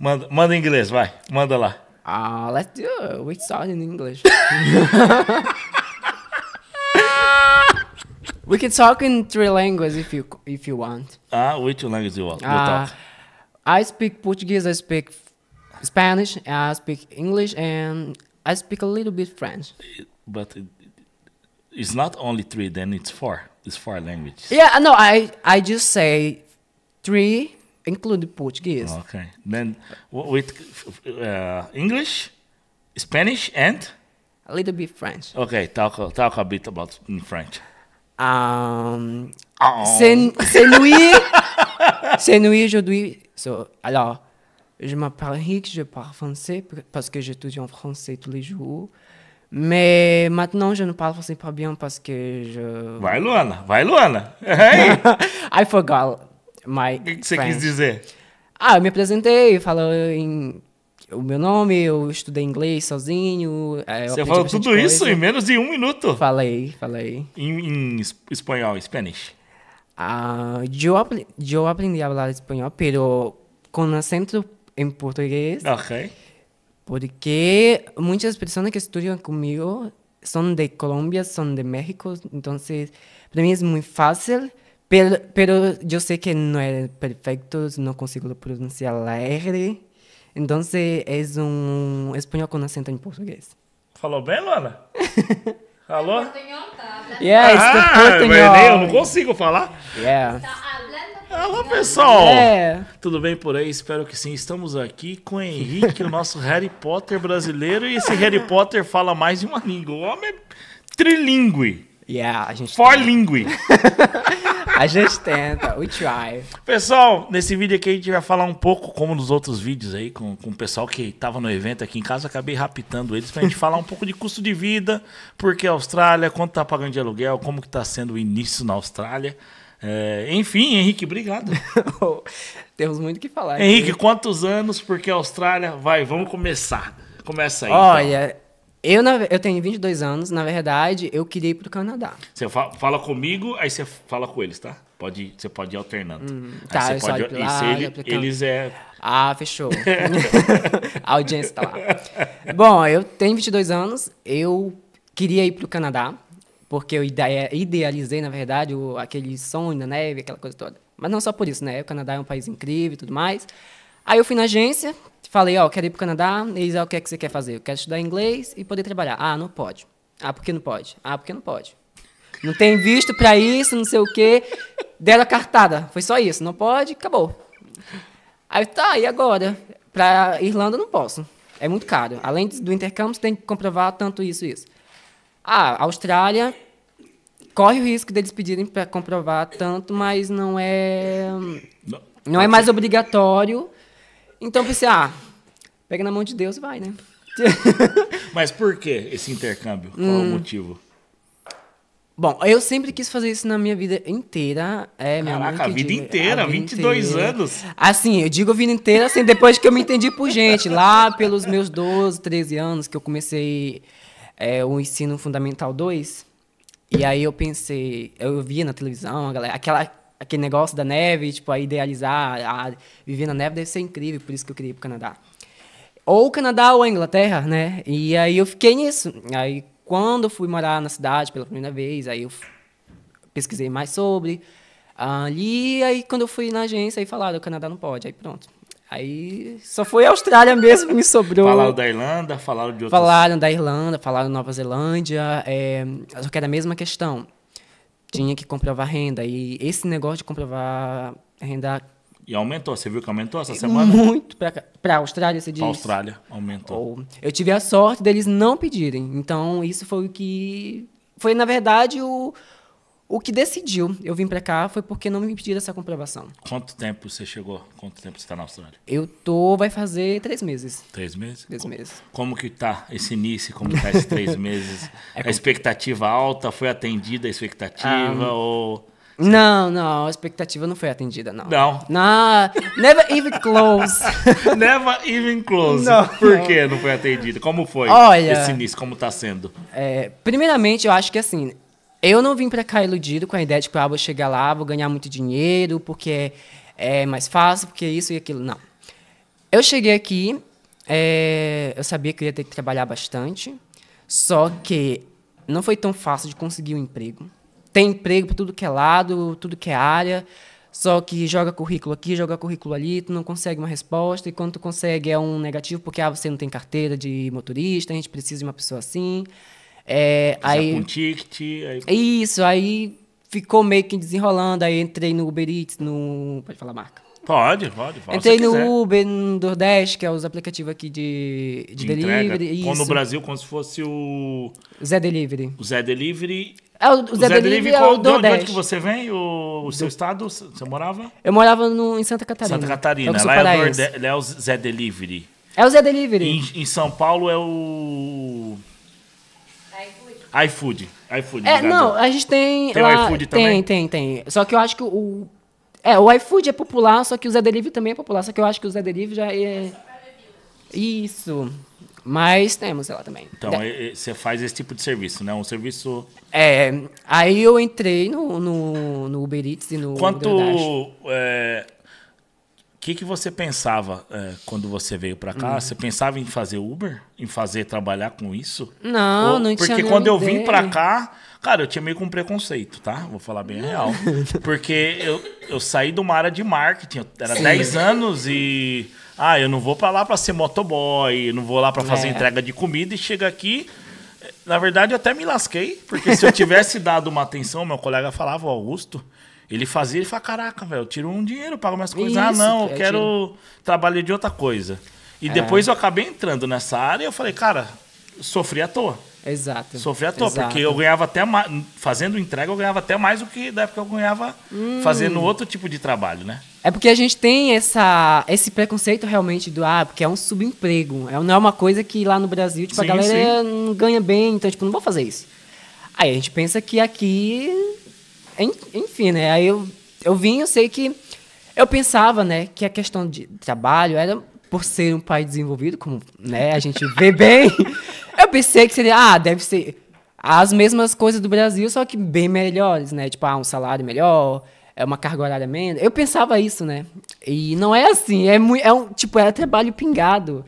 Manda, manda em inglês, vai. Manda lá. Ah, uh, let's do it. We start in English. we can talk in three languages if you if you want. Ah, uh, which language you want? Uh, I speak Portuguese. I speak Spanish. I speak English, and I speak a little bit French. But it's not only three. Then it's four. It's four languages. Yeah, no, I I just say three Include Portuguese. Oh, okay. Then with uh, English, Spanish, and a little bit French. Okay, talk talk a bit about French. Um, oh. C'est nuit. C'est nuit aujourd'hui. So, alors, je m'appelle Rick, je parle français parce que j'étudie en français tous les jours. Mais maintenant, je ne parle français pas bien parce que je. Vai, Luana! Vai, Luana! Hey! I forgot My o que, que você quis dizer? Ah, eu me apresentei, falo em o meu nome, eu estudei inglês sozinho. É, você falou tudo coisa. isso em menos de um minuto? Falei, falei. Em, em espanhol, Spanish. Ah, eu, eu aprendi a falar espanhol, pero com acento em português. Ok. Porque muitas pessoas que estudam comigo são de Colômbia, são de México, então para mim é muito fácil. Pero, pero yo sé que no es perfecto, no consigo pronunciar la R. Entonces es un español con acento en portugués. ¿Falou bem, Luana? Alô? Yeah, ah, Enem, eu não consigo falar. Yeah. Alô, pessoal. Yeah. Tudo bem por aí? Espero que sim. Estamos aqui com o Henrique, o nosso Harry Potter brasileiro. E esse Harry Potter fala mais de uma língua. O homem é trilingue. Yeah, a gente... Forlingue. A gente tenta, we try. Pessoal, nesse vídeo aqui a gente vai falar um pouco, como nos outros vídeos aí, com, com o pessoal que tava no evento aqui em casa, acabei raptando eles pra gente falar um pouco de custo de vida, porque a Austrália, quanto tá pagando de aluguel, como que tá sendo o início na Austrália. É, enfim, Henrique, obrigado. Temos muito o que falar. Henrique, aqui. quantos anos? Porque a Austrália, vai, vamos começar. Começa aí. Então. Olha, então. Eu, na, eu tenho 22 anos, na verdade, eu queria ir pro Canadá. Você fa fala comigo, aí você fala com eles, tá? Pode, você pode ir alternando. Hum, tá, aí você pode. Lá, e se ele, eles é. Ah, fechou. A audiência tá lá. Bom, eu tenho 22 anos, eu queria ir pro Canadá, porque eu é, idealizei, na verdade, o, aquele sonho da né, neve, aquela coisa toda. Mas não só por isso, né? O Canadá é um país incrível e tudo mais. Aí eu fui na agência, falei, ó, oh, quero ir pro Canadá. Eles, ó, oh, o que é que você quer fazer? Eu quero estudar inglês e poder trabalhar. Ah, não pode. Ah, por que não pode? Ah, por que não pode? Não tem visto para isso, não sei o quê. Deram a cartada. Foi só isso. Não pode, acabou. Aí tá, e agora? Pra Irlanda não posso. É muito caro. Além do intercâmbio, você tem que comprovar tanto isso e isso. Ah, Austrália corre o risco deles pedirem para comprovar tanto, mas não é não, não é mais obrigatório então pensei, ah, pega na mão de Deus e vai, né? Mas por que esse intercâmbio? Qual hum. o motivo? Bom, eu sempre quis fazer isso na minha vida inteira. É, minha Caraca, a vida inteira, a vida 22 inteira. anos. Assim, eu digo a vida inteira, assim, depois que eu me entendi por gente, lá pelos meus 12, 13 anos, que eu comecei é, o ensino fundamental 2. E aí eu pensei, eu via na televisão, a galera, aquela, aquele negócio da neve, tipo, a idealizar, a, viver na neve deve ser incrível, por isso que eu queria ir pro Canadá. Ou o Canadá ou a Inglaterra, né? E aí eu fiquei nisso. Aí quando eu fui morar na cidade pela primeira vez, aí eu pesquisei mais sobre. Ali, aí quando eu fui na agência, aí falaram, o Canadá não pode, aí pronto. Aí só foi a Austrália mesmo que me sobrou. Falaram da Irlanda, falaram de outros... Falaram da Irlanda, falaram Nova Zelândia, é, só que era a mesma questão tinha que comprovar renda. E esse negócio de comprovar renda. E aumentou, você viu que aumentou essa semana? Muito para a Austrália, você diz. Para Austrália, aumentou. Eu tive a sorte deles não pedirem. Então, isso foi o que. Foi, na verdade, o, o que decidiu eu vim para cá foi porque não me pediram essa comprovação. Quanto tempo você chegou? Quanto tempo você está na Austrália? Eu tô, vai fazer três meses. Três meses? Três meses. Como que tá esse início? Como tá esses três meses? É a expectativa alta? Foi atendida a expectativa ah, ou... Não, não, a expectativa não foi atendida, não. Não. Não, never even close. never even close. Não, Por não. que não foi atendida? Como foi Olha, esse início? Como está sendo? É, primeiramente, eu acho que assim, eu não vim para cá iludido com a ideia de que ah, vou chegar lá, vou ganhar muito dinheiro, porque é, mais fácil, porque isso e aquilo. Não. Eu cheguei aqui, é, eu sabia que eu ia ter que trabalhar bastante, só que não foi tão fácil de conseguir um emprego. Tem emprego para tudo que é lado, tudo que é área, só que joga currículo aqui, joga currículo ali, tu não consegue uma resposta, e quando tu consegue é um negativo, porque ah, você não tem carteira de motorista, a gente precisa de uma pessoa assim. É, aí, com ticket, aí... Isso, aí ficou meio que desenrolando, aí entrei no Uber Eats, no... Pode falar marca? Pode, pode. Entrei no quiser. Uber, no DoorDash, que é os aplicativos aqui de, de, de delivery. Entrega. Isso. No Brasil, como se fosse o... Zé Delivery. O Zé Delivery... É, o, o, Zé, Zé, Delivery, Delivery é o do, De onde que você vem? O, o seu do... estado? Você morava? Eu morava no, em Santa Catarina. Santa Catarina. É lá é, o Lá é o Zé Delivery. É o Zé Delivery. Em, em São Paulo é o iFood. iFood. É, não, a gente tem. Tem lá, iFood também? Tem, tem, tem. Só que eu acho que o. É, o iFood é popular, só que o Zé Delivery também é popular, só que eu acho que o Zé Delivery já é. Isso. Mas temos lá também. Então, você faz esse tipo de serviço, né? Um serviço. É. Aí eu entrei no, no, no Uber Eats e no. Quanto. é, que, que você pensava é, quando você veio para cá? Hum. Você pensava em fazer Uber? Em fazer trabalhar com isso? Não, Ou, não tinha Porque quando eu vim para cá, cara, eu tinha meio com um preconceito, tá? Vou falar bem real. Porque eu, eu saí de uma área de marketing, era Sim. 10 anos e. Ah, eu não vou para lá para ser motoboy, não vou lá para fazer é. entrega de comida e chega aqui. Eh, na verdade, eu até me lasquei, porque se eu tivesse dado uma atenção, meu colega falava, Augusto, ele fazia, ele fala, caraca, velho, tiro um dinheiro, pago minhas coisas. ah, não, eu é, quero tiro. trabalhar de outra coisa. E é. depois eu acabei entrando nessa área e eu falei, cara, sofri à toa. Exato. Sofri à toa, Exato. porque eu ganhava até mais. Fazendo entrega, eu ganhava até mais do que da época eu ganhava hum. fazendo outro tipo de trabalho, né? É porque a gente tem essa, esse preconceito realmente do ah, porque é um subemprego. É, não é uma coisa que lá no Brasil, tipo, sim, a galera sim. não ganha bem, então, tipo, não vou fazer isso. Aí a gente pensa que aqui enfim, né? Aí eu, eu vim, eu sei que eu pensava, né, que a questão de trabalho era por ser um país desenvolvido, como, né, a gente vê bem. eu pensei que seria, ah, deve ser as mesmas coisas do Brasil, só que bem melhores, né? Tipo, ah, um salário melhor, é uma carga horária menos. Eu pensava isso, né? E não é assim, é muito, é um, tipo, é trabalho pingado.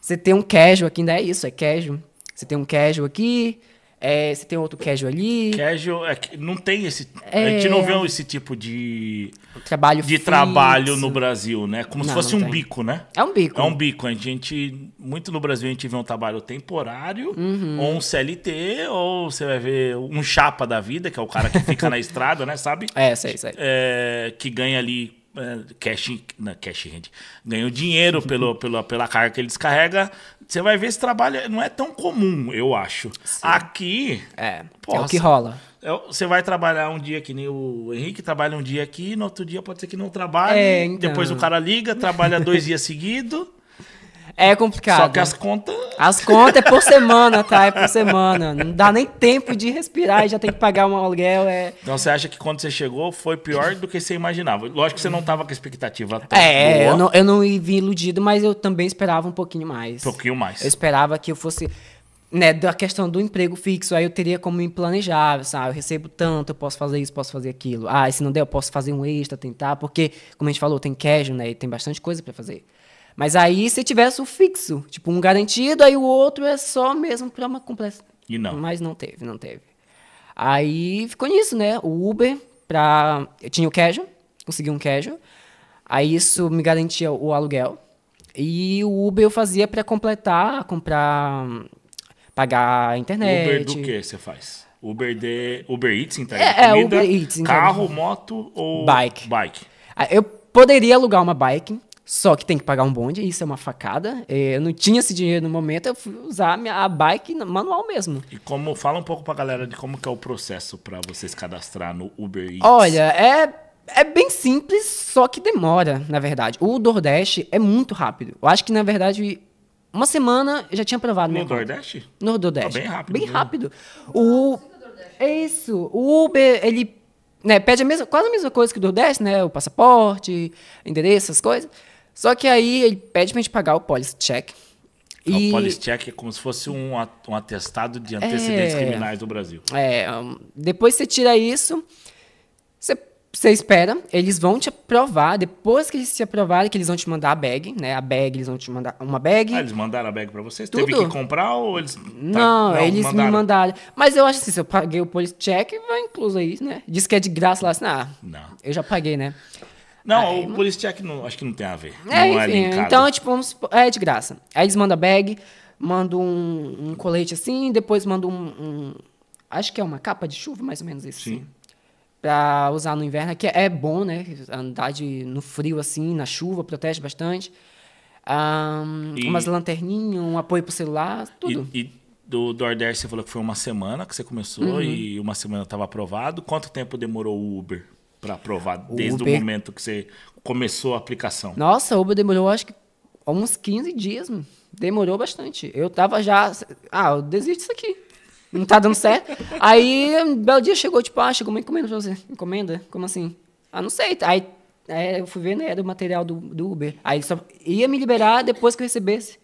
Você tem um casual aqui, ainda é isso, é casual. Você tem um casual aqui, é, você tem outro casual ali. Casual, é, não tem esse. É, a gente não vê esse tipo de. Trabalho De fixo. trabalho no Brasil, né? Como não, se fosse um bico, né? É um bico. É um bico. A gente. Muito no Brasil a gente vê um trabalho temporário, uhum. ou um CLT, ou você vai ver um chapa da vida, que é o cara que fica na estrada, né? Sabe? É, sei, sei. É, que ganha ali é, cash, na é cash hand, ganham dinheiro pelo, pelo, pela carga que ele descarrega, você vai ver esse trabalho não é tão comum, eu acho. Sim. Aqui. É, poxa, é o que rola. É você vai trabalhar um dia que nem o Henrique trabalha um dia aqui, no outro dia pode ser que não trabalhe. É, então... Depois o então. cara liga, trabalha dois dias seguidos. É complicado. Só que as contas. As contas é por semana, tá? É por semana. Não dá nem tempo de respirar e já tem que pagar um aluguel. É... Então você acha que quando você chegou foi pior do que você imaginava? Lógico que você não estava com a expectativa tão É, Eu, não, eu não vim iludido, mas eu também esperava um pouquinho mais. Um pouquinho mais. Eu esperava que eu fosse. Né, da questão do emprego fixo, aí eu teria como me planejar, sabe? Eu recebo tanto, eu posso fazer isso, posso fazer aquilo. Ah, se não der, eu posso fazer um extra, tentar, porque, como a gente falou, tem casual, né? E tem bastante coisa para fazer. Mas aí se tivesse o fixo, tipo um garantido, aí o outro é só mesmo para uma completa. E não. Mas não teve, não teve. Aí ficou nisso, né? O Uber pra eu tinha o casual, consegui um casual. Aí isso me garantia o aluguel. E o Uber eu fazia para completar, comprar pagar a internet. Uber do que você faz? Uber de Uber Eats, então. é, é, Uber Eats, então. carro, moto ou bike? Bike. Ah, eu poderia alugar uma bike, só que tem que pagar um bonde, isso é uma facada. É, eu não tinha esse dinheiro no momento, eu fui usar a, minha, a bike manual mesmo. E como fala um pouco pra galera de como que é o processo para vocês cadastrar no Uber Eats. Olha, é é bem simples, só que demora, na verdade. O DoorDash é muito rápido. Eu acho que na verdade uma semana eu já tinha provado no DoorDash? No DoorDash. Tá bem rápido. Bem né? rápido. O é isso. O Uber, ele né, pede a mesma, quase a mesma coisa que o DoorDash, né? O passaporte, endereço, as coisas. Só que aí ele pede pra gente pagar o policy check. E... O policy check é como se fosse um, um atestado de antecedentes é... criminais do Brasil. É, depois você tira isso, você, você espera, eles vão te aprovar, depois que eles te aprovarem, que eles vão te mandar a bag, né? A bag, eles vão te mandar uma bag. Ah, eles mandaram a bag pra vocês? Tudo. Teve que comprar ou eles... Tá- não, tá, eles mandaram. me mandaram. Mas eu acho assim, se eu paguei o policy check, vai incluso aí, né? Diz que é de graça lá, assim, ah, não. eu já paguei, né? Não, ah, o é, police check não, acho que não tem a ver. É, não é enfim, então, é então, tipo, vamos, é de graça. Aí eles mandam bag, mandam um, um colete assim, depois mandam um, um, Acho que é uma capa de chuva, mais ou menos isso. Sim. Assim, pra usar no inverno, que é bom, né? Andar de, no frio assim, na chuva, protege bastante. Um, e, umas lanterninhas, um apoio pro celular, tudo. E, e do DoorDash você falou que foi uma semana que você começou uhum. e uma semana estava aprovado. Quanto tempo demorou o Uber? para aprovar desde Uber... o momento que você começou a aplicação? Nossa, Uber demorou acho que uns 15 dias, mano. demorou bastante. Eu tava já, ah, eu desisto disso aqui. Não tá dando certo. Aí, um belo dia chegou, tipo, ah, chegou uma encomenda pra você. Encomenda? Como assim? Ah, não sei. Aí, é, eu fui vendo, era o material do, do Uber. Aí só ia me liberar depois que eu recebesse.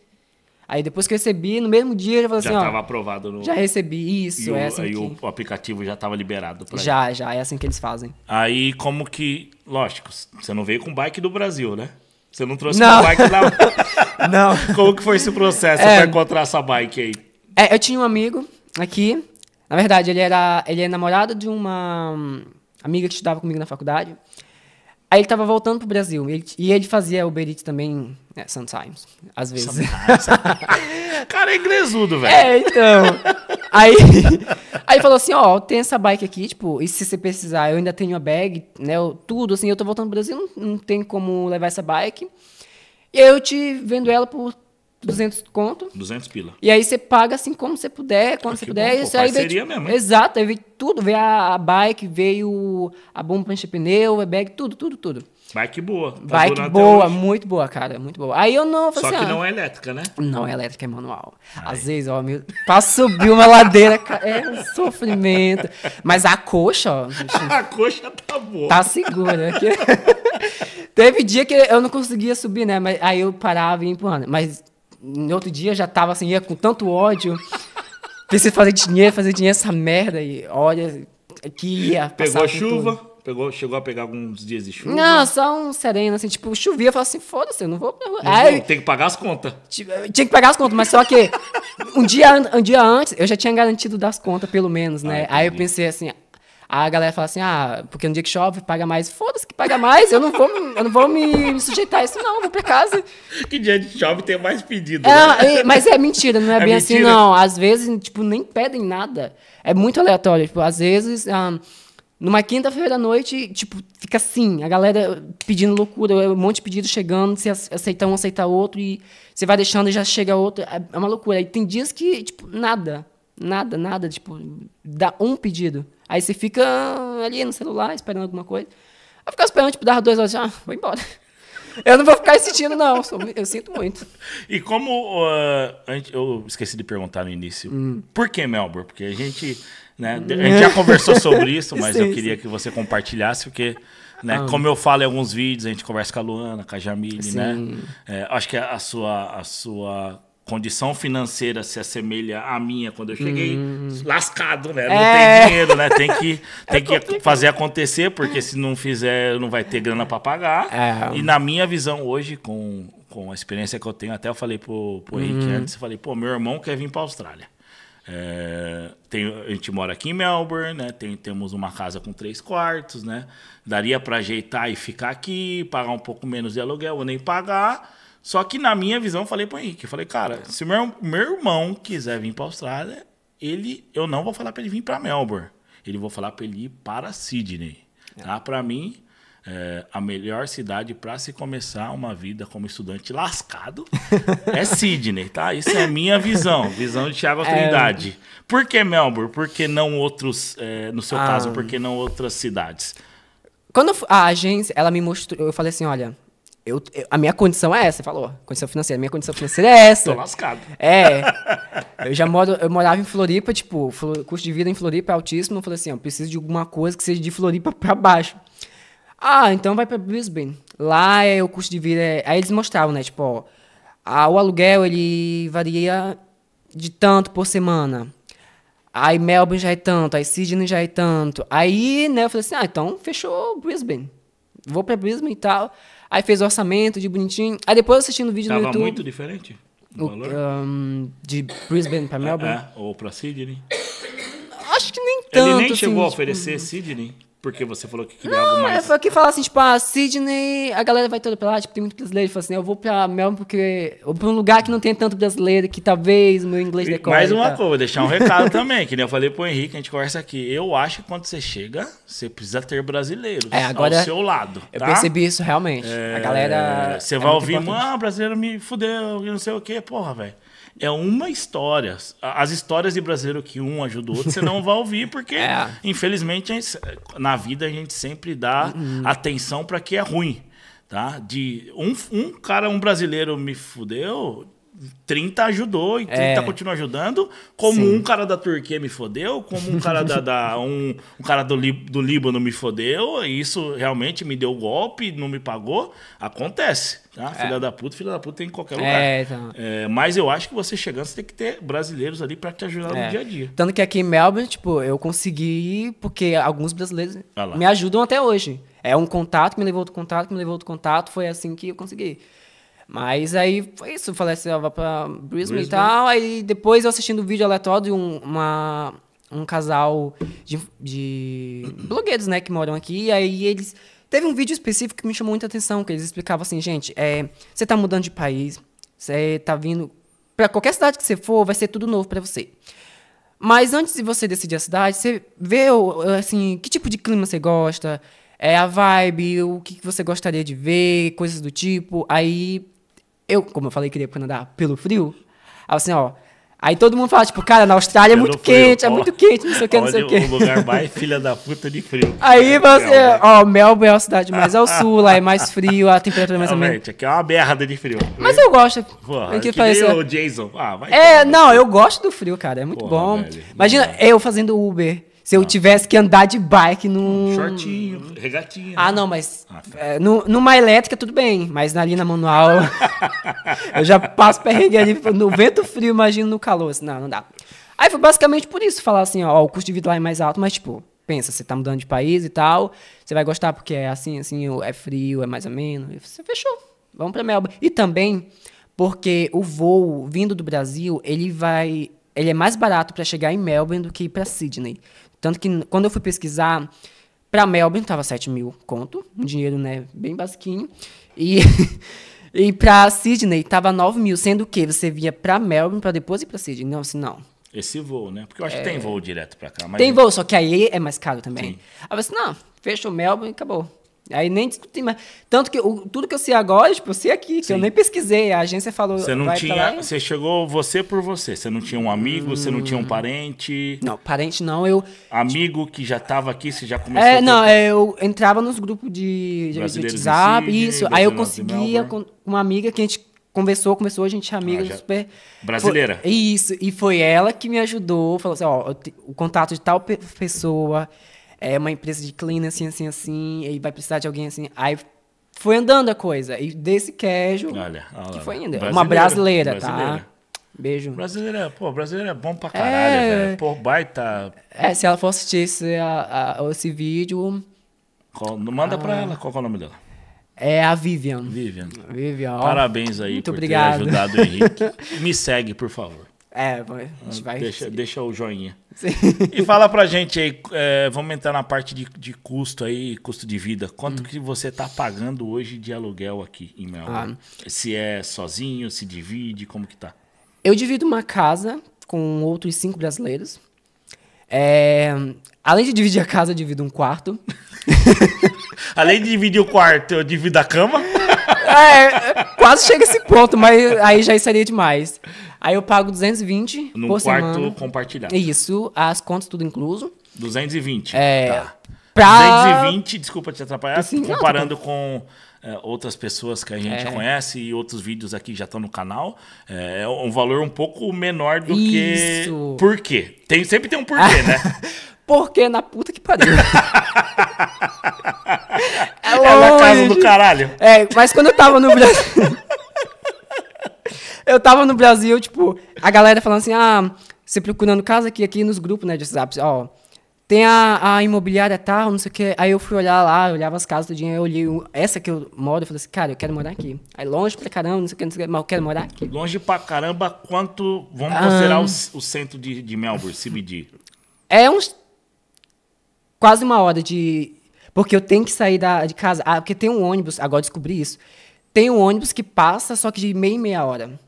Aí depois que eu recebi, no mesmo dia eu já falei já assim, ó... Já estava aprovado no... Já recebi, isso, e é assim o, assim E que... o aplicativo já estava liberado Já, já, é assim que eles fazem. Aí como que... Lógico, você não veio com bike do Brasil, né? Você não trouxe não. uma bike da... não. Como que foi esse processo é, para encontrar essa bike aí? É, eu tinha um amigo aqui. Na verdade, ele era, ele é namorado de uma hum, amiga que estudava comigo na faculdade. Aí ele tava voltando pro Brasil. Ele, e ele fazia Uber Eats também, é, sometimes, às vezes. Sometimes. cara é inglesudo, velho. É, então. aí, aí falou assim, ó, tem essa bike aqui, tipo, e se você precisar, eu ainda tenho a bag, né, eu, tudo, assim, eu tô voltando pro Brasil, não, não tem como levar essa bike. E aí eu te vendo ela por 200 conto. 200 pila. E aí você paga assim como você puder, quando ah, você puder. Bom, pô, isso aí veio, mesmo. Hein? Exato, aí veio tudo. Veio a, a bike, veio a bomba para encher pneu, a bag, tudo, tudo, tudo. Bike boa. Tá bike boa, muito boa, cara, muito boa. Aí eu não... Só assim, que ah, não é elétrica, né? Não é elétrica, é manual. Às vezes, ó, meu, pra subir uma ladeira é um sofrimento. Mas a coxa, ó... Gente, a coxa tá boa. Tá segura, Teve dia que eu não conseguia subir, né? Mas aí eu parava e empurrando. Mas no outro dia já tava assim, ia com tanto ódio. Preciso fazer dinheiro, fazer dinheiro, essa merda. E olha, que ia. Pegou a chuva? Pegou, chegou a pegar alguns dias de chuva? Não, só um sereno, assim, tipo, chovia, eu falava assim, foda-se, eu não vou... Aí, tem que pagar as contas. Tipo, tinha que pagar as contas, mas só que um dia, um dia antes, eu já tinha garantido das contas, pelo menos, né? Ah, Aí eu pensei assim, a galera fala assim, ah, porque no dia que chove paga mais. Foda-se que paga mais, eu não vou, eu não vou me, me sujeitar a isso não, vou pra casa. Que dia de chove tem mais pedido. É, né? Mas é mentira, não é, é bem assim, mentira? assim não. Às vezes, tipo, nem pedem nada. É muito aleatório, tipo, às vezes... Um, ah, numa quinta-feira à noite, tipo, fica assim, a galera pedindo loucura, um monte de pedido chegando, você aceita um, aceita outro, e você vai deixando e já chega outro. É, é uma loucura. E tem dias que, tipo, nada. Nada, nada, tipo, dá um pedido. Aí você fica ah, ali no celular esperando alguma coisa. Aí ficar esperando, tipo, dar duas horas, assim, ah, vou embora. Eu não vou ficar insistindo, não. Eu sinto muito. E como. Uh, eu esqueci de perguntar no início. Hum. Por que Melbourne? Porque a gente. Né, hum. a gente já conversou sobre isso, mas sim, eu queria sim. que você compartilhasse, porque. Né, ah. Como eu falo em alguns vídeos, a gente conversa com a Luana, com a Jamile, né? sim. né? É, acho que a sua, a sua condição financeira se assemelha à minha quando eu cheguei, hum. lascado, né? Não é. tem dinheiro, né? Tem que, tem é que fazer acontecer, porque se não fizer, não vai ter grana para pagar. É. E na minha visão hoje, com, com a experiência que eu tenho, até eu falei pro, pro uhum. Henrique antes, eu falei, pô, meu irmão quer vir pra Austrália. É, tem, a gente mora aqui em Melbourne, né? Tem, temos uma casa com três quartos, né? Daria para ajeitar e ficar aqui, pagar um pouco menos de aluguel ou nem pagar só que na minha visão, eu falei pro Henrique, eu falei, cara, se meu, meu irmão quiser vir pra Austrália, ele, eu não vou falar para ele vir para Melbourne. Ele vou falar para ele ir para Sydney. É. Tá? Para mim, é, a melhor cidade para se começar uma vida como estudante lascado é Sydney, tá? Isso é minha visão, visão de Thiago é. Trindade. É... Por que Melbourne? Por que não outros, é, no seu ah. caso, por que não outras cidades? Quando a agência, ela me mostrou, eu falei assim, olha, eu, eu, a minha condição é essa, falou. Condição financeira. Minha condição financeira é essa. Tô lascado. É. Eu já moro, eu morava em Floripa, tipo, custo de vida em Floripa é altíssimo. Eu falei assim, eu preciso de alguma coisa que seja de Floripa pra baixo. Ah, então vai pra Brisbane. Lá é o custo de vida. É, aí eles mostravam, né? Tipo, ó, a, o aluguel ele varia de tanto por semana. Aí Melbourne já é tanto, aí Sydney já é tanto. Aí, né, eu falei assim, ah, então fechou Brisbane. Vou pra Brisbane e tal. Aí fez o orçamento de bonitinho. Aí depois assistindo o vídeo Tava no YouTube. muito diferente? O, valor? Um, de Brisbane para é, Melbourne? É, ou para Sydney? Acho que nem tanto. Ele nem assim, chegou a tipo, oferecer tipo, Sydney? Porque você falou que queria não, algo mais. Foi que fala assim, tipo, a ah, Sydney, a galera vai toda pra lá, tipo, tem muito brasileiro. Fala assim, eu vou pra Melbourne porque. Ou pra um lugar que não tem tanto brasileiro, que talvez meu inglês decore. Mais uma tá. coisa, vou deixar um recado também, que nem eu falei pro Henrique, a gente conversa aqui. Eu acho que quando você chega, você precisa ter brasileiros é, agora, ao seu lado. Eu tá? percebi isso realmente. É, a galera. Você é vai ouvir, mano, ah, brasileiro me fudeu, não sei o quê, porra, velho é uma história. As histórias de brasileiro que um ajuda o outro, você não vai ouvir, porque, é. infelizmente, na vida a gente sempre dá uhum. atenção para que é ruim. Tá? De um, um cara, um brasileiro me fudeu, 30 ajudou e 30 é. continua ajudando, como Sim. um cara da Turquia me fodeu, como um cara da, da um, um, cara do, do Líbano me fodeu, isso realmente me deu golpe, não me pagou, acontece, tá? É. Filha da puta, filha da puta tem em qualquer lugar. É, então... É, mas eu acho que você chegando, você tem que ter brasileiros ali para te ajudar no é. dia a dia. Tanto que aqui em Melbourne, tipo, eu consegui porque alguns brasileiros ah me ajudam até hoje. É um contato que me levou outro contato, que me levou outro contato, foi assim que eu consegui. Mas aí foi isso, falei assim, eu vai pra Brisbane, Brisbane, e tal. Aí depois eu assistindo um vídeo aleatório de um, uma, um casal de, de blogueiros, né, que moram aqui. E aí eles. Teve um vídeo específico que me chamou muita atenção, que eles explicavam assim, gente, é, você tá mudando de país, você tá vindo. para qualquer cidade que você for, vai ser tudo novo para você. Mas antes de você decidir a cidade, você vê assim, que tipo de clima você gosta, é a vibe, o que você gostaria de ver, coisas do tipo. Aí eu, como eu falei, queria pro Canadá pelo frio. Aí assim, ó. Aí todo mundo fala, tipo, cara, na Austrália é muito quente, é muito quente, não sei o que, não sei o que. O lugar mais filha da puta de frio. Aí você, assim, Melbourne. ó, Melbourne é a cidade mais ao sul, lá é mais frio, a temperatura é mais ou aqui é uma merda de frio. Mas eu gosto. Porra, é que que assim, o Jason. Ah, vai É, não, eu gosto do frio, cara, é muito Porra, bom. Velho, Imagina eu fazendo Uber se eu ah. tivesse que andar de bike num. Shortinho, regatinha. Ah, né? não, mas. Ah, tá. é, no, numa elétrica, tudo bem, mas ali na manual. eu já passo perrengue ali no vento frio, imagino no calor. Assim, não, não dá. Aí foi basicamente por isso falar assim: ó, o custo de vida lá é mais alto, mas tipo, pensa, você tá mudando de país e tal, você vai gostar porque é assim, assim, é frio, é mais ameno. menos você fechou, vamos pra Melbourne. E também porque o voo vindo do Brasil, ele vai. Ele é mais barato para chegar em Melbourne do que para Sydney. Tanto que quando eu fui pesquisar, para Melbourne tava 7 mil conto, um dinheiro, né, bem basquinho. E, e para Sydney tava 9 mil, sendo que você via para Melbourne para depois ir para Sydney. Não, assim, não. Esse voo, né? Porque eu acho é... que tem é. voo direto para cá. tem é voo, só que aí é mais caro também. Sim. Aí você, assim, não, fecha o Melbourne e acabou. Aí nem discuti mais. Tanto que o, tudo que eu sei agora, tipo, eu sei aqui, que eu nem pesquisei. A agência falou. Você não tinha. Você chegou você por você. Você não tinha um amigo, hum. você não tinha um hum. parente. Não, parente não, eu. Amigo que já tava aqui, você já é, começou É, não, eu entrava nos grupos de, de WhatsApp, isso. Aí eu conseguia com uma amiga que a gente conversou, começou, a gente é amiga ah, já... super. Brasileira. Foi, isso. E foi ela que me ajudou, falou assim: ó, o contato de tal pessoa é uma empresa de clean assim, assim, assim, e vai precisar de alguém assim. Aí foi andando a coisa. E desse queijo, olha, olha, que foi ainda. uma brasileira, tá? Beijo. Brasileira, pô, brasileira é bom pra é. caralho, é, velho. Pô, baita. É, se ela for assistir esse, a, a, esse vídeo. Qual, manda a... pra ah. ela qual é o nome dela. É a Vivian. Vivian. Vivian. Parabéns aí Muito por obrigado. ter ajudado o Henrique. Me segue, por favor. É, a gente vai. Deixa, deixa o joinha. Sim. E fala pra gente aí, é, vamos entrar na parte de, de custo aí, custo de vida. Quanto hum. que você tá pagando hoje de aluguel aqui em Melbourne? Ah. Se é sozinho, se divide, como que tá? Eu divido uma casa com outros cinco brasileiros. É, além de dividir a casa, eu divido um quarto. além de dividir o quarto, eu divido a cama? é, quase chega esse ponto, mas aí já seria demais. Aí eu pago 220 no por quarto semana. compartilhado. Isso, as contas tudo incluso. 220. É. Tá. Pra... 220, desculpa te atrapalhar, Sim, comparando não, com é, outras pessoas que a gente é. conhece e outros vídeos aqui já estão no canal. Eh, é um valor um pouco menor do Isso. que. Por quê? Tem, sempre tem um porquê, né? Porque na puta que pariu. é, é na casa do caralho. É, mas quando eu tava no Brasil. eu tava no Brasil, tipo, a galera falando assim, ah, você procurando casa aqui, aqui nos grupos, né, de WhatsApp, ó, tem a, a imobiliária tal, não sei o que. Aí eu fui olhar lá, eu olhava as casas dia eu olhei essa que eu moro, eu falei assim, cara, eu quero morar aqui. Aí longe pra caramba, não sei o que, não sei o que, mas eu quero morar aqui. Longe pra caramba, quanto, vamos ah. considerar o, o centro de, de Melbourne, CBD? É uns, quase uma hora de... Porque eu tenho que sair da, de casa, ah, porque tem um ônibus, agora descobri isso, tem um ônibus que passa só que de meia e meia hora.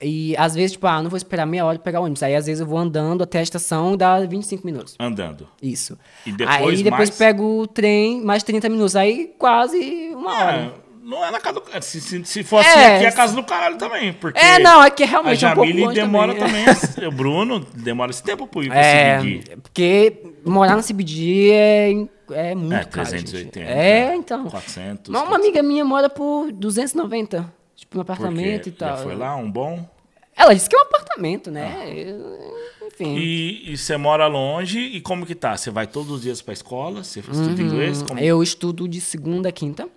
E às vezes, tipo, ah, não vou esperar meia hora pra pegar o ônibus. Aí às vezes eu vou andando até a estação e dá 25 minutos. Andando. Isso. E depois Aí depois pego o trem, mais 30 minutos. Aí quase uma é, hora. Não é na casa do. Se, se, se for assim, é, aqui é a casa do caralho também. Porque é, não, aqui é realmente. A Jamile um demora também. também o Bruno demora esse tempo pro ir pro é, Porque morar no CBD é é muito é, 380, caro. Gente. É, então. 400. Mas uma amiga minha mora por 290. Tipo, no apartamento Porque e tal. Já foi lá, um bom? Ela disse que é um apartamento, né? Ah. Enfim. E, e, você mora longe, e como que tá? Você vai todos os dias pra escola? Você uhum. estuda inglês? Como... Eu estudo de segunda a quinta.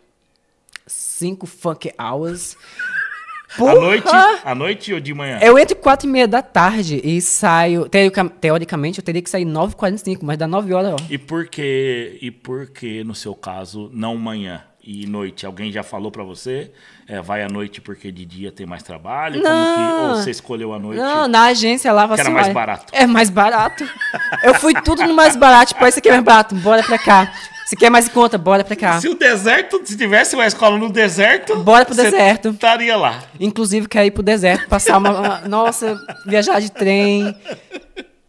Cinco funk hours. Porra! À noite? À noite ou de manhã? Eu entro quatro e meia da tarde e saio. Teoricamente, eu teria que sair 9h45, mas dá 9 horas, ó. E por que, e por que, no seu caso, não manhã? e noite? Alguém já falou para você? É, vai à noite porque de dia tem mais trabalho? Não. Que, ou você escolheu a noite? Não, na agência lá você. Era assim, mais barato. É mais barato. Eu fui tudo no mais barato. Tipo, esse aqui é mais barato, bora pra cá. Se quer é mais conta, bora pra cá. Se o deserto, se tivesse uma escola no deserto. Bora pro deserto. Estaria lá. Inclusive, quer ir pro deserto, passar uma. uma nossa, viajar de trem.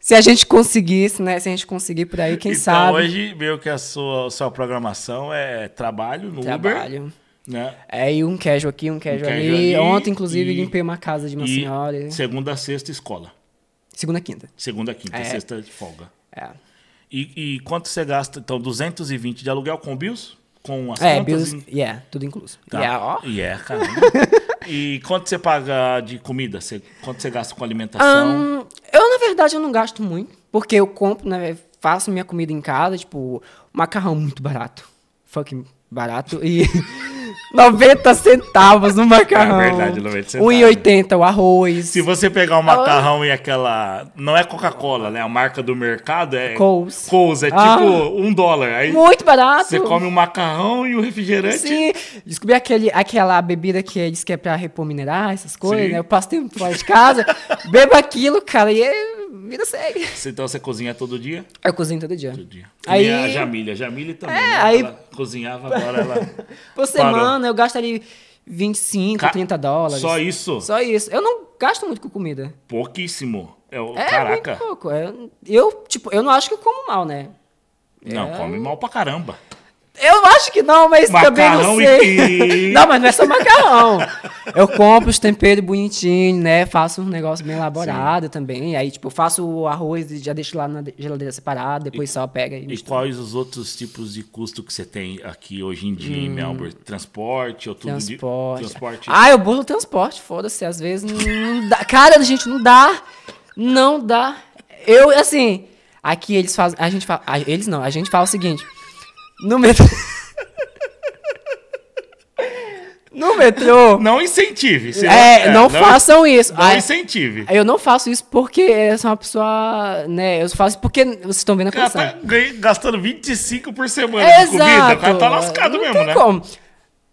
Se a gente conseguisse, né? Se a gente conseguir por aí, quem então, sabe. hoje, meio que a sua, sua programação é trabalho no trabalho. Uber. Né? É, e um casual aqui, um casual, um ali. ali. Ontem, inclusive, e, limpei uma casa de uma senhora. Segunda, sexta, escola. Segunda, quinta. Segunda, quinta, é. sexta, folga. É. E, e, quanto você gasta? Então, 220 de aluguel com bios? Com as é, bios, e... yeah, tudo incluso. Tá. Yeah, ó. Yeah, é, caramba. e quanto você paga de comida? Você, quanto você gasta com alimentação? Um, verdade, eu não gasto muito, porque eu compro, né? Faço minha comida em casa, tipo, macarrão muito barato. Fucking barato. E 90 centavos no macarrão. É verdade, 90 centavos. 1,80 o arroz. Se você pegar o macarrão e aquela. Não é Coca-Cola, né? A marca do mercado é. Coles. Coles, é ah. tipo um dólar. Aí Muito barato. Você come o macarrão e o refrigerante. Sim. Descobri aquele, aquela bebida que diz que é pra repor minerais, essas coisas, Sim. né? Eu passo tempo fora de casa, bebo aquilo, cara, e. É vida segue. Então você cozinha todo dia? Eu cozinho todo dia. Todo dia. Aí... E a Jamília, a Jamília também. É, né? aí... Ela cozinhava, agora ela. Por semana parou. eu gasto ali 25, Ca... 30 dólares. Só isso? Só isso. Eu não gasto muito com comida. Pouquíssimo. Eu, é, é, caraca. Muito pouco. É, eu, tipo, eu não acho que eu como mal, né? Não, é... come mal pra caramba. Eu acho que não, mas macarrão também não sei. E... Não, mas não é só macarrão. eu compro os temperos bonitinhos, né? Faço um negócio bem elaborado Sim. também. Aí, tipo, faço o arroz e já deixo lá na geladeira separado, depois e, só pega e. E mistura. quais os outros tipos de custo que você tem aqui hoje em dia hum. em Melbourne? Transporte ou tudo transporte. De... transporte. Ah, eu bolo transporte, foda-se. Às vezes não dá. Cara, gente, não dá. Não dá. Eu, assim, aqui eles fazem. A gente fala. Eles não, a gente fala o seguinte. No metrô. No metrô. Não incentive. é, não, é, não façam isso. Não incentive. Eu não faço isso porque eu sou uma pessoa. Né, eu faço porque vocês estão vendo a coisa. Tá gastando 25 por semana de exato. comida. O cara tá lascado não mesmo, tem né? Como.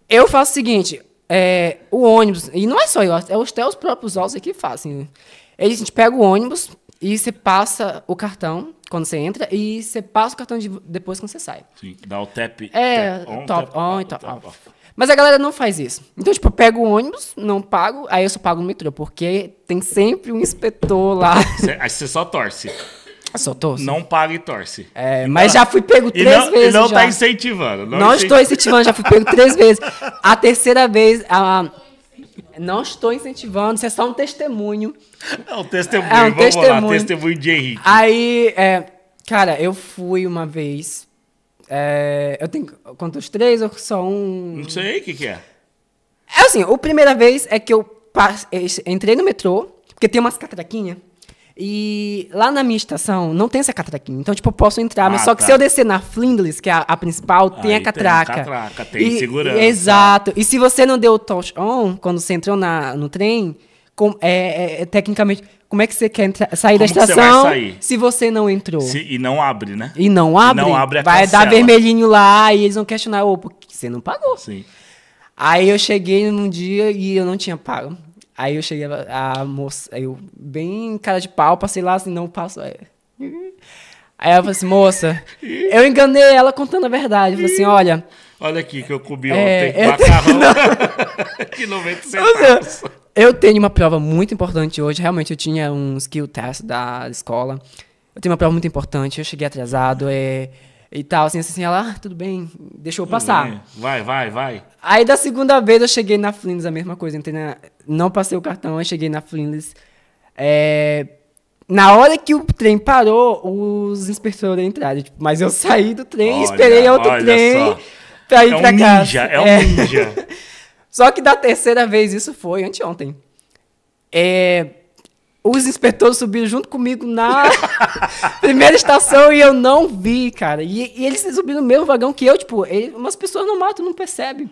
Eu faço o seguinte: é, o ônibus, e não é só eu, é os, até os próprios ossos que fazem. eles a gente pega o ônibus e você passa o cartão quando você entra e você passa o cartão de depois quando você sai. Sim, dá o tap, é, on, top on e top, top, off. Mas a galera não faz isso. Então, tipo, eu pego o ônibus, não pago, aí eu só pago no metrô, porque tem sempre um inspetor lá. Cê, aí você só torce. Só torce. Não paga e torce. É, mas já fui pego três não, vezes. E não tá já. tá incentivando. Não, não incentivando. estou incentivando, já fui pego três vezes. A terceira vez, a não estou incentivando, isso é só um testemunho. É um testemunho, é um vamos testemunho. lá, testemunho de Henrique. Aí, é, cara, eu fui uma vez. É, eu tenho quantos três ou só um? Não sei o que, que é. É assim, a primeira vez é que eu entrei no metrô, porque tem umas catraquinhas. E lá na minha estação não tem essa catraquinha. Então, tipo, eu posso entrar, ah, mas só tá. que se eu tá. descer na Flindles, que é a, a principal, tem a catraca. Tem a catraca, tem e, segurança. Exato. E se você não deu o touch on quando você entrou na, no trem, com, é, é, é tecnicamente, como é que você quer entrar, sair como da estação você sair? se você não entrou? Se, e não abre, né? E não abre. Não abre a Vai cancela. dar vermelhinho lá e eles vão questionar, ô, porque você não pagou. Sim. Aí eu cheguei num dia e eu não tinha pago. Aí eu cheguei, a, a moça, aí eu bem cara de pau, passei lá assim, não passo. Aí, é. aí ela falou assim, moça, eu enganei ela contando a verdade. Eu falei assim, olha. Olha aqui que eu comi é, ontem eu macarrão que de 90 centavos. Eu tenho uma prova muito importante hoje. Realmente, eu tinha um skill test da escola. Eu tenho uma prova muito importante. Eu cheguei atrasado. É e tal, assim, assim, ela, ah, tudo bem, deixou passar. Vai, vai, vai. Aí da segunda vez eu cheguei na Flinders a mesma coisa, entendeu? Não passei o cartão, eu cheguei na Flinders. É... Na hora que o trem parou, os inspetores entraram. Tipo, mas eu saí do trem, olha, esperei outro trem só. pra ir é pra um casa. Ninja, é um é. ninja. só que da terceira vez, isso foi anteontem. É os inspetores subiram junto comigo na primeira estação e eu não vi, cara. E, e eles subiram no mesmo vagão que eu, tipo, ele, umas pessoas não matam, não percebem.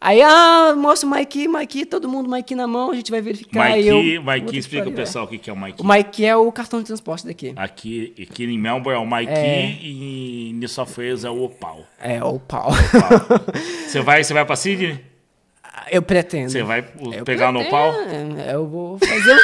Aí, ah, mostra o Mikey, Mikey, todo mundo Mikey na mão, a gente vai verificar. Mikey, eu, Mikey explica o é. pessoal o que é o Mikey. O Mikey é o cartão de transporte daqui. Aqui, aqui em Melbourne é o Mikey é... e em New é o Opal. É, Opal. Opal. você, vai, você vai pra Sydney? Eu pretendo. Você vai eu pegar pretendo. no pau? Eu vou fazer o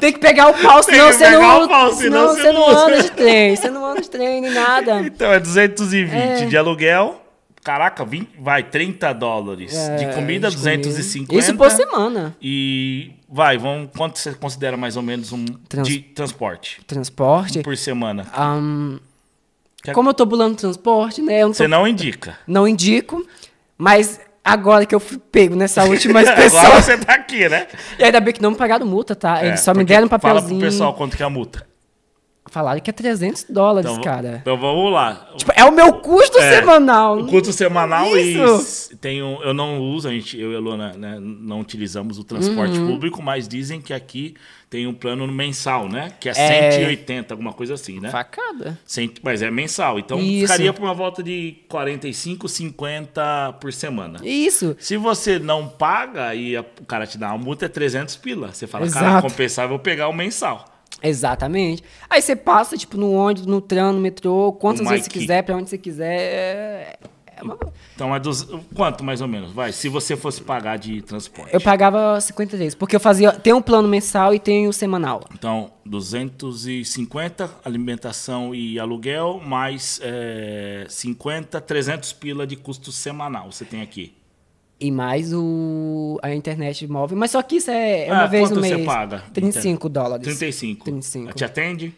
Tem que pegar o pau, senão você não, pau, senão, senão você não, anda de trem. Você não anda de trem nem nada. Então, é 220 é. de aluguel. Caraca, 20, vai, 30 dólares. É, de comida, de 250. Comida. Isso por semana. E vai, vamos, quanto você considera mais ou menos um Trans... de transporte? Transporte? Por semana. Um, que... Como eu tô pulando transporte, né? Não Você não indica. Não indico, mas agora que eu fui pego nessa última expressão. agora você tá aqui, né? E ainda bem que não me pagaram multa, tá? Eles é, só me deram um papelzinho. Fala pro pessoal quanto que é a multa. Falaram que é 300 dólares, então, cara. Então vamos lá. Tipo, é o meu custo é, semanal. O custo semanal Isso. e tem um, eu não uso, a gente, eu e a Lona né, não utilizamos o transporte uhum. público, mas dizem que aqui tem um plano mensal, né? Que é, é 180, alguma coisa assim, né? Facada. Cent... Mas é mensal. Então Isso. ficaria por uma volta de 45, 50 por semana. Isso. Se você não paga e a, o cara te dá uma multa, é 300 pila. Você fala, Exato. cara, compensar, eu vou pegar o mensal. Exatamente. Aí você passa, tipo, no ônibus, no trânsito, no metrô, quantas vezes você quiser, pra onde você quiser. É... é uma... Então é dos. Quanto mais ou menos? Vai, se você fosse pagar de transporte. Eu pagava 53, porque eu fazia. Tem um plano mensal e tem o semanal. Então, 250 alimentação e aluguel, mais é, 50, 300 pila de custo semanal você tem aqui. E mais o, a internet móvel. Mas só que isso é, é uma ah, vez no mês. Quanto você paga? 35 dólares. 35? 35. Te atende?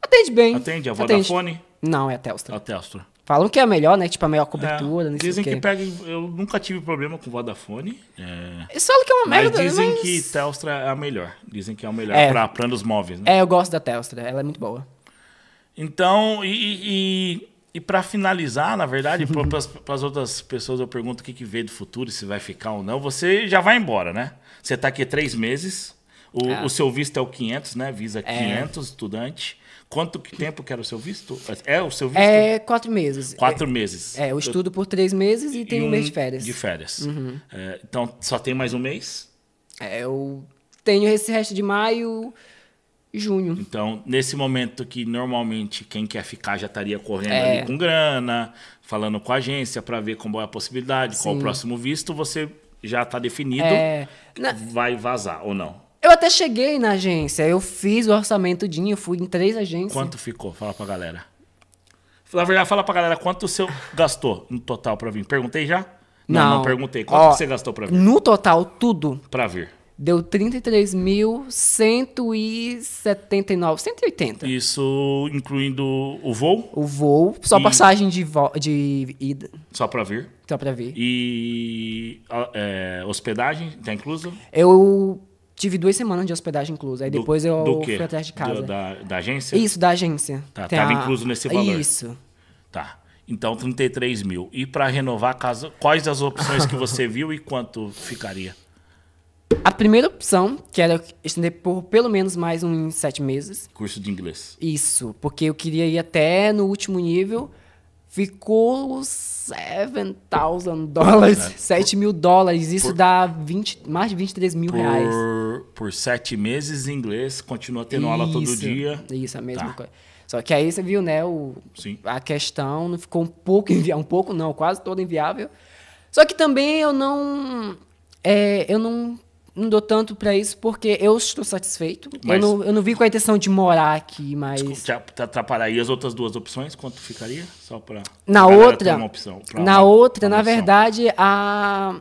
Atende bem. Atende? É a Vodafone? Atende. Não, é a Telstra. A Telstra. Falam que é melhor, né? Tipo, a melhor cobertura. É, dizem que pega. Eu nunca tive problema com Vodafone. É... Eles falam que é uma merda. Mas dizem mas... que Telstra é a melhor. Dizem que é a melhor é. para planos móveis, né? É, eu gosto da Telstra. Ela é muito boa. Então, e, e e para finalizar, na verdade, para as outras pessoas eu pergunto o que, que vê do futuro, se vai ficar ou não. Você já vai embora, né? Você está aqui três meses. O, ah. o, seu visto é o 500, né? Visa 500, é. estudante. Quanto tempo que era o seu visto? É o seu visto? É quatro meses. Quatro é, meses. É, eu estudo por três meses e, e tenho um, mês de férias. De férias. Uhum. É, então, só tem mais um mês? É, eu tenho esse resto de maio junho. Então, nesse momento que normalmente quem quer ficar já estaria correndo é. ali com grana, falando com a agência para ver como é a possibilidade, Sim. qual o próximo visto, você já está definido, é. Na... vai vazar ou não? Eu até cheguei na agência, eu fiz o orçamento dinho, fui em três agências. Quanto ficou? Fala para a galera. Na verdade, fala para a galera quanto o seu gastou no total para vir. Perguntei já? Não, não, não perguntei. Quanto Ó, você gastou para vir? No total, tudo. Para vir deu 33.179, 180. Isso incluindo o voo? O voo, só e... passagem de, vo... de ida. Só para vir? Só para vir. E é, hospedagem, tá incluso? Eu tive duas semanas de hospedagem inclusa, aí depois eu do quê? fui atrás de casa. Do, da, da, agência? Isso, da agência. Tá, tava a... incluso nesse valor? Isso. Tá. Então, 33 mil. E para renovar, a casa quais as opções que você viu e quanto ficaria? A primeira opção, que era estender por pelo menos mais uns sete meses. Curso de inglês. Isso, porque eu queria ir até no último nível. Ficou 7,000 dólares, é. 7 mil dólares. Isso por, dá 20, mais de 23 mil por, reais. Por sete meses em inglês, continua tendo isso, aula todo dia. Isso, a mesma tá. coisa. Só que aí você viu, né, o, Sim. a questão não ficou um pouco inviável, um pouco não, quase toda inviável. Só que também eu não... É, eu não não dou tanto para isso porque eu estou satisfeito. Mas, eu, não, eu não vim com a intenção de morar aqui, mas. Desculpa, te atrapalharia as outras duas opções? Quanto ficaria? Só para. Na outra. Opção, na uma, outra, uma na opção. verdade, a,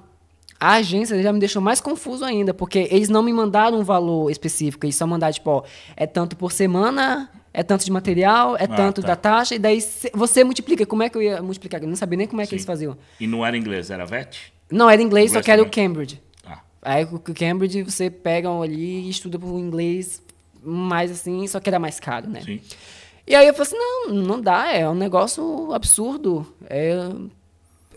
a agência já me deixou mais confuso ainda, porque eles não me mandaram um valor específico, eles só mandaram, tipo, ó, é tanto por semana. É tanto de material, é ah, tanto tá. da taxa, e daí você multiplica. Como é que eu ia multiplicar? Eu não sabia nem como é Sim. que eles faziam. E não era inglês, era VET? Não, era inglês, inglês só que era o Cambridge. Aí o Cambridge você pega ali e estuda o inglês, mais assim, só que era mais caro, né? Sim. E aí eu falei assim, não, não dá, é um negócio absurdo. É,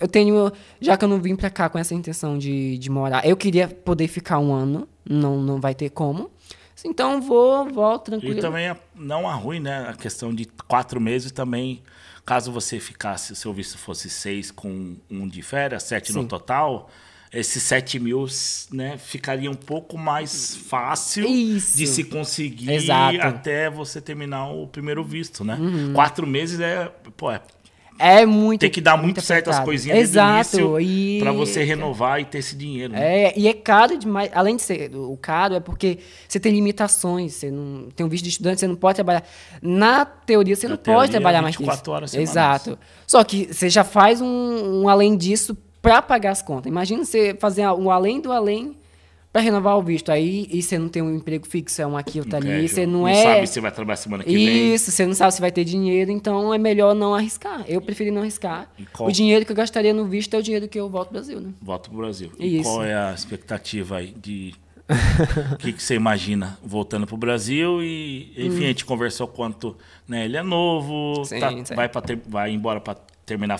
eu tenho, já que eu não vim pra cá com essa intenção de, de morar, eu queria poder ficar um ano, não, não vai ter como. Assim, então vou, volto tranquilo. E também é, não é ruim né? A questão de quatro meses também. Caso você ficasse, o seu visto fosse seis com um de férias, sete Sim. no total, esses 7 mil né, ficaria um pouco mais fácil Isso. de se conseguir Exato. até você terminar o primeiro visto, né? Uhum. Quatro meses é, pô, é é muito. Tem que dar muito, muito certo as coisinhas Exato, do início e... para você renovar e ter esse dinheiro. Né? É, e é caro demais. Além de ser o caro, é porque você tem limitações. Você não tem um visto de estudante, você não pode trabalhar. Na teoria, você Na não teoria, pode trabalhar mais que isso. horas semanas. Exato. Só que você já faz um, um além disso para pagar as contas. Imagina você fazer o além do além para renovar o visto. Aí e você não tem um emprego fixo, é um aqui, outro ali. É, você não, não é... sabe se vai trabalhar semana que Isso, vem. Isso, você não sabe se vai ter dinheiro. Então é melhor não arriscar. Eu preferi não arriscar. Qual... O dinheiro que eu gastaria no visto é o dinheiro que eu volto para o Brasil. Né? Volto para o Brasil. E Isso. qual é a expectativa aí de. O que, que, você imagina voltando para o Brasil? E, enfim, hum. a gente conversou quanto né, ele é novo, sim, tá, sim. Vai, ter... vai embora para terminar a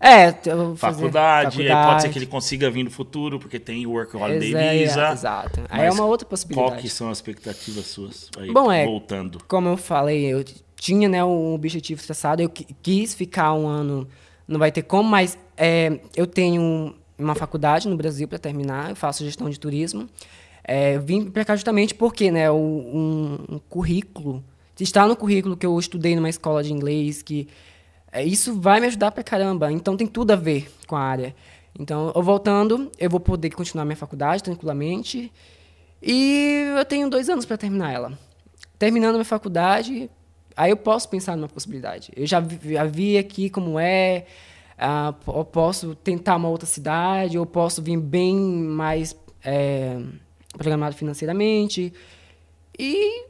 é, faculdade, faculdade, pode ser que ele consiga vir no futuro, porque tem o Work Holiday é, Visa. É, exato. Aí é uma outra possibilidade. Qual que são as expectativas suas? Aí, Bom, é, voltando. Como eu falei, eu tinha né, um objetivo traçado, eu quis ficar um ano, não vai ter como, mas é, eu tenho uma faculdade no Brasil para terminar, eu faço gestão de turismo. É, vim para cá justamente porque né, um, um currículo, está no currículo que eu estudei numa escola de inglês, que é, isso vai me ajudar pra caramba. Então tem tudo a ver com a área. Então, eu voltando, eu vou poder continuar minha faculdade tranquilamente. E eu tenho dois anos para terminar ela. Terminando minha faculdade, aí eu posso pensar numa possibilidade. Eu já vi, já vi aqui como é, ah, eu posso tentar uma outra cidade, eu posso vir bem mais é, programado financeiramente. E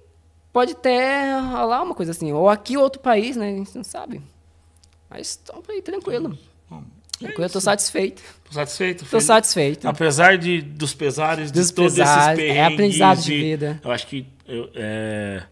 pode até rolar uma coisa assim, ou aqui ou outro país, né? A gente não sabe. Mas tô aí tranquilo. Tranquilo, é tô né? satisfeito. Tô satisfeito. Tô satisfeito. Apesar de, dos pesares, dos de todos pesares, esses É aprendizado de, de, vida. Eu acho que... Eu, é,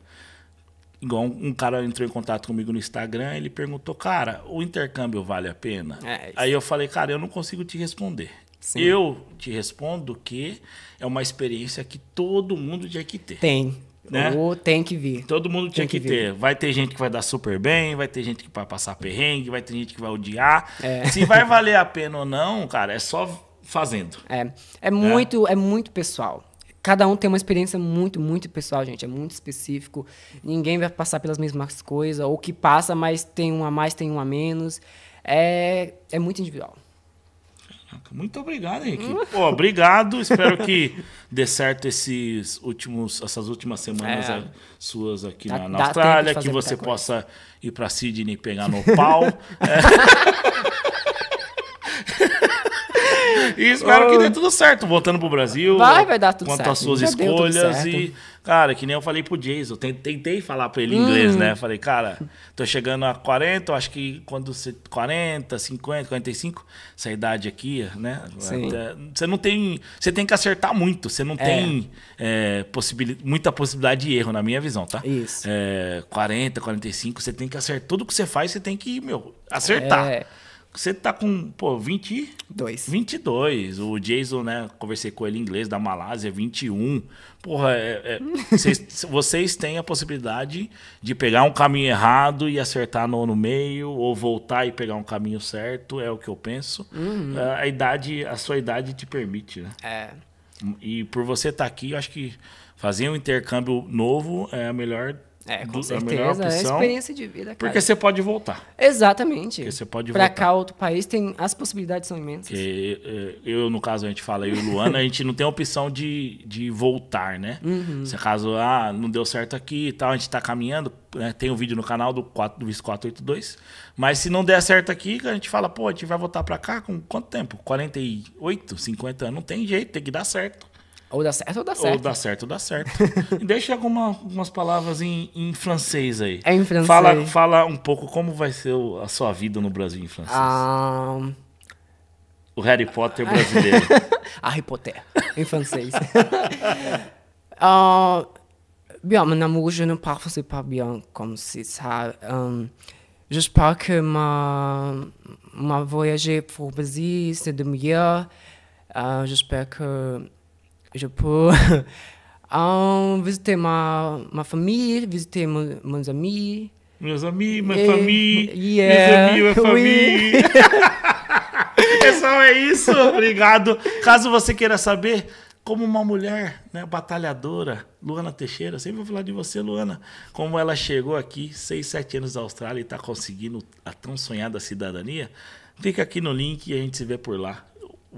igual um, um, cara entrou em contato comigo no Instagram, ele perguntou, cara, o intercâmbio vale a pena? É, aí eu falei, cara, eu não consigo te responder. Sim. Eu te respondo que é uma experiência que todo mundo tinha que ter. Tem, né? Ou tem que vir. Todo mundo tinha que, que, ter. Vai ter gente que vai dar super bem, vai ter gente que vai passar perrengue, vai ter gente que vai odiar. É. Se vai valer a pena ou não, cara, é só fazendo. É, é muito, é, é muito pessoal cada um tem uma experiência muito, muito pessoal, gente. É muito específico. Ninguém vai passar pelas mesmas coisas, ou que passa, mas tem um a mais, tem um a menos. É, é muito individual. Muito obrigado, Henrique. Pô, obrigado. Espero que dê certo esses últimos, essas últimas semanas é. suas aqui dá, na, na Austrália, que você possa ir para Sydney pegar no pau. é. E espero oh. que dê tudo certo, voltando pro Brasil. Vai, vai dar tudo quanto certo. Quanto às suas Já escolhas e... Cara, que nem eu falei pro Jason, tentei falar pra ele inglês, hum. né? Falei, cara, tô chegando a 40, acho que quando você. 40, 50, 45, essa idade aqui, né? Sim. Você não tem. Você tem que acertar muito, você não é. tem é, possibil, muita possibilidade de erro, na minha visão, tá? Isso. É, 40, 45, você tem que acertar. Tudo que você faz, você tem que, meu, acertar. É. Você tá com, pô, 22, 22. O Jason, né, conversei com ele em inglês, da Malásia, 21. Porra, é, é, cês, vocês têm a possibilidade de pegar um caminho errado e acertar no, no meio, ou voltar e pegar um caminho certo, é o que eu penso. Uhum. É, a idade, a sua idade te permite, né? É. E por você estar tá aqui, eu acho que fazer um intercâmbio novo é a melhor é, com certeza. É experiência de vida, cara. Porque você pode voltar. Exatamente. Porque você pode pra voltar. Pra cá, outro país, tem, as possibilidades são imensas. Que, eh, eu, no caso, a gente fala, eu e o Luana, a gente não tem opção de, de voltar, né? Uhum. Se caso, ah, não deu certo aqui e tal, a gente tá caminhando, né? tem um vídeo no canal do, 4, do Vice 482. Mas se não der certo aqui, a gente fala, pô, a gente vai voltar pra cá com quanto tempo? 48, 50 anos? Não tem jeito, tem que dar certo. Ou dá certo ou dá certo. Ou dá certo ou dá certo. Deixa alguma, algumas palavras em, em, francês aí. É em francês. Fala, fala um pouco como vai ser o, a sua vida no Brasil em francês. Um... Ah, o Harry Potter brasileiro. Harry Potter, em francês. uh, bien, mon amour, je ne parle pas bien comme si ça. Um, J'espère que ma, ma voyage pour Brésil, c'est de meilleur. Uh, J'espère que je peux um, visitei ma, ma famille, meus amigos. Meus amigos, minha e, família. Yeah, meus amigos, minha família. Pessoal, é, é isso. Obrigado. Caso você queira saber como uma mulher né, batalhadora, Luana Teixeira, sempre vou falar de você, Luana, como ela chegou aqui, seis, sete anos da Austrália e está conseguindo a tão sonhada cidadania, clica aqui no link e a gente se vê por lá.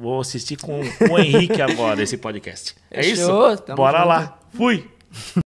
Vou assistir com o Henrique agora esse podcast. É isso? Bora junto. lá. Fui!